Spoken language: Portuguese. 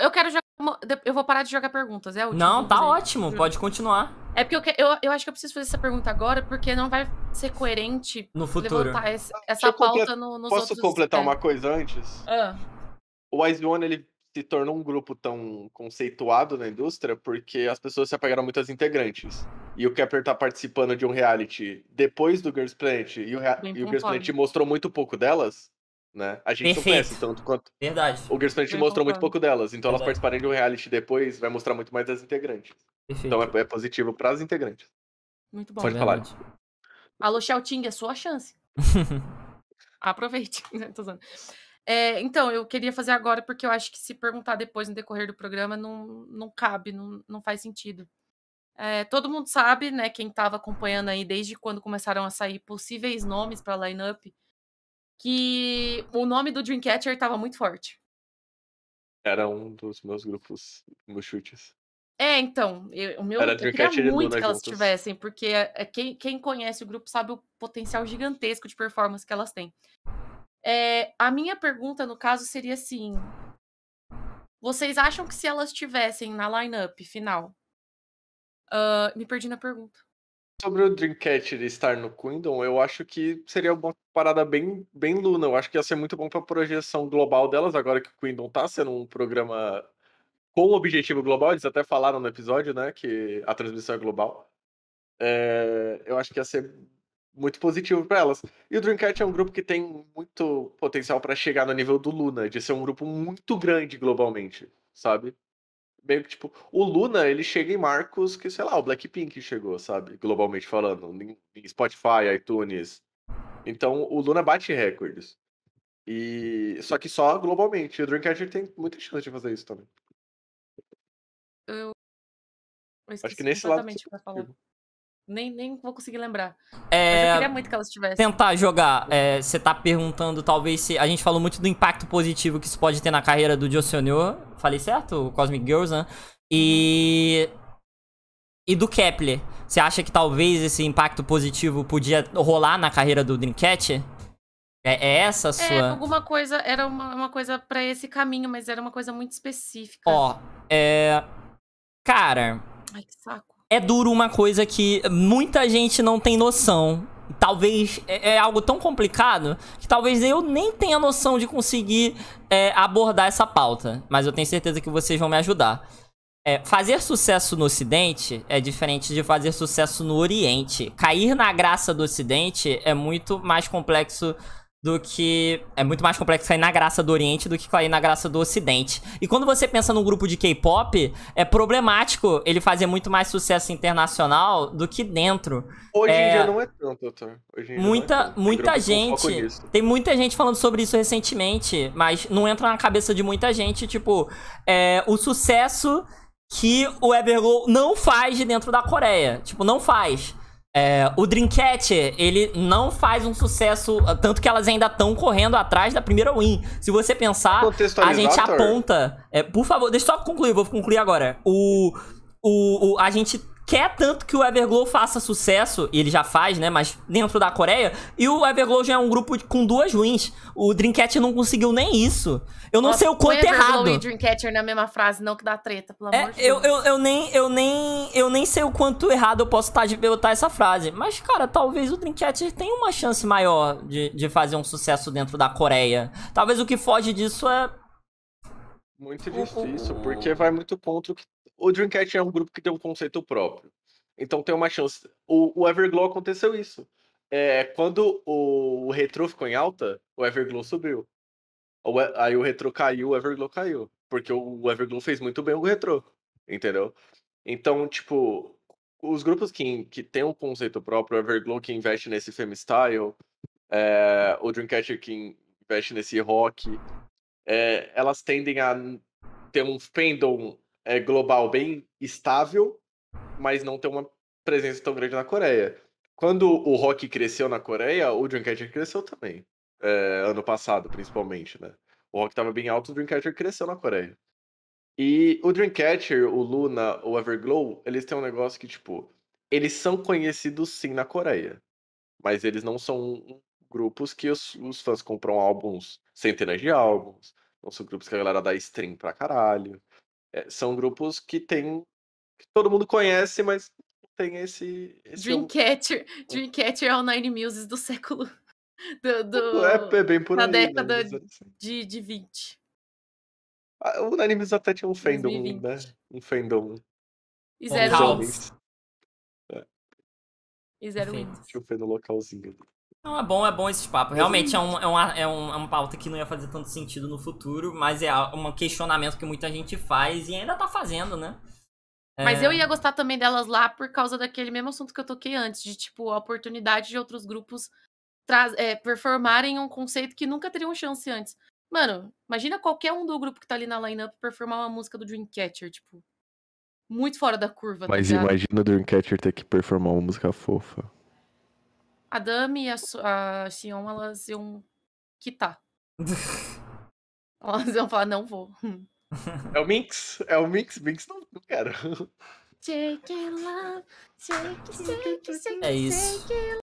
Eu quero jogar. Eu vou parar de jogar perguntas, é última, Não, tá ótimo, pode continuar. É porque eu, que... eu, eu, acho que eu preciso fazer essa pergunta agora, porque não vai ser coerente no futuro. levantar esse, essa pauta no, nos Posso completar é. uma coisa antes? Ah. O Ice One, ele se tornou um grupo tão conceituado na indústria porque as pessoas se apegaram muito às integrantes. E o Kepler tá participando de um reality depois do Girls Planet e o, rea... e o Girls Planet mostrou muito pouco delas né? A gente Perfeito. não conhece tanto quanto. Verdade. O a gente mostrou muito pouco delas, então Verdade. elas participarem de um reality depois vai mostrar muito mais das integrantes. Perfeito. Então é, é positivo para as integrantes. Muito bom. Pode Verdade. falar. Alô, é sua chance. Aproveite. Né, é, então, eu queria fazer agora, porque eu acho que se perguntar depois no decorrer do programa não, não cabe, não, não faz sentido. É, todo mundo sabe, né, quem estava acompanhando aí desde quando começaram a sair possíveis nomes para a line-up, que o nome do Dreamcatcher estava muito forte. Era um dos meus grupos, meus chutes. É, então, eu, o meu Era eu queria muito que elas tivessem, porque é, é quem, quem conhece o grupo sabe o potencial gigantesco de performance que elas têm. É, a minha pergunta, no caso, seria assim: vocês acham que se elas tivessem na lineup final? Uh, me perdi na pergunta. Sobre o Dreamcatcher estar no Quindon, eu acho que seria uma parada bem, bem Luna. Eu acho que ia ser muito bom para a projeção global delas, agora que o Quindon está sendo um programa com objetivo global. Eles até falaram no episódio, né, que a transmissão é global. É, eu acho que ia ser muito positivo para elas. E o Dreamcatcher é um grupo que tem muito potencial para chegar no nível do Luna, de ser um grupo muito grande globalmente, sabe? meio que tipo, o Luna, ele chega em marcos que, sei lá, o Blackpink chegou, sabe? Globalmente falando, em Spotify, iTunes. Então, o Luna bate recordes. E só que só globalmente, o Dreamcatcher tem muita chance de fazer isso também. Eu, Eu acho que nesse lado nem, nem vou conseguir lembrar. É... Mas eu queria muito que elas tivessem. Tentar jogar. É, você é, tá perguntando, talvez, se. A gente falou muito do impacto positivo que isso pode ter na carreira do Josionio. Falei certo? O Cosmic Girls, né? E. E do Kepler. Você acha que talvez esse impacto positivo podia rolar na carreira do Dreamcatcher? É, é, essa a é, sua? É, alguma coisa, era uma, uma coisa para esse caminho, mas era uma coisa muito específica. Ó, é... Cara... Ai, que saco é duro uma coisa que muita gente não tem noção. Talvez é, é, algo tão complicado que talvez eu nem tenha noção de conseguir é, abordar essa pauta. Mas eu tenho certeza que vocês vão me ajudar. É, fazer sucesso no Ocidente é diferente de fazer sucesso no Oriente. Cair na graça do Ocidente é muito mais complexo do que é muito mais complexo cair na graça do Oriente do que cair na graça do Ocidente. E quando você pensa num grupo de K-pop, é problemático ele fazer muito mais sucesso internacional do que dentro. Hoje é... é em dia não é tanto, tá? muita, é tanto. muita gente. Tem muita gente falando sobre isso recentemente, mas não entra na cabeça de muita gente, tipo, é, o sucesso que o Everglow não faz de dentro da Coreia. Tipo, não faz. É, o Dreamcatcher, ele não faz um sucesso, ah, tanto que elas ainda estão correndo atrás da primeira win. Se você pensar, a gente aponta. É, por favor, deixa eu só concluir, vou concluir agora. O, o, o, a gente quer tanto que o Everglow faça sucesso, e ele já faz, né? Mas dentro da Coreia, e o Everglow já é um grupo com duas ruins. O Dreamcatcher não conseguiu nem isso. Eu não Nossa, sei o quanto errado. Everglow e Dreamcatcher na mesma frase, não que dá treta, pelo é, amor de eu, Deus. Eu, eu, nem, eu, nem, eu nem sei o quanto errado eu posso estar tá de botar essa frase. Mas, cara, talvez o Dreamcatcher tenha uma chance maior de, de fazer um sucesso dentro da Coreia. Talvez o que foge disso é muito difícil, porque vai muito ponto que o Dreamcast é um grupo que tem um conceito próprio. Então tem uma chance. O, o Everglow aconteceu isso. É, quando o, o Retro ficou em alta, o Everglow subiu. O, aí o Retro caiu, o Everglow caiu. Porque o, o Everglow fez muito bem o Retro. Entendeu? Então, tipo, os grupos que, que tem um conceito próprio, o Everglow que investe nesse Femstyle, é, o Dreamcatcher que investe nesse rock, é, elas tendem a ter um fandom é, global bem estável, mas não tem uma presença tão grande na Coreia. Quando o rock cresceu na Coreia, o Dreamcatcher cresceu também. É, ano passado, principalmente, né? O rock estava bem alto, o Dreamcatcher cresceu na Coreia. E o Dreamcatcher, o Luna, o Everglow, eles têm um negócio que, tipo, eles são conhecidos sim na Coreia, mas eles não são grupos que os, os fãs compram álbuns, centenas de álbuns, não são grupos que a galera dá stream pra caralho é, são grupos que tem. que todo mundo conhece, mas tem esse. esse Dreamcatcher. Um... Dreamcatcher é o Nine Muses do século. Do, do... É, é, bem por Na aí, né, década né? de, de 20. Ah, o Nine Muses até tinha um fandom, 2020. né? Um fandom. E zero wins. É. E zero wins. Tinha um fandom localzinho. Não, é bom, é bom esse papo. Realmente é, é um, é, uma, é, um, é uma pauta que não ia fazer tanto sentido no futuro, mas é um questionamento que muita gente faz e ainda tá fazendo, né? É... Mas eu ia gostar também delas lá por causa daquele mesmo assunto que eu toquei antes, de tipo, a oportunidade de outros grupos é, performarem um conceito que nunca teriam chance antes. Mano, imagina qualquer um do grupo que tá ali na lineup performar uma música do Dreamcatcher, tipo. Muito fora da curva. Tá mas tá imagina o Dreamcatcher ter que performar uma música fofa a Dami e a, a Xion, elas iam quitar. elas iam falar, não vou. É o Minx, é o Minx, Minx não, não quero. Shake it love, shake, shake, shake, shake, é isso.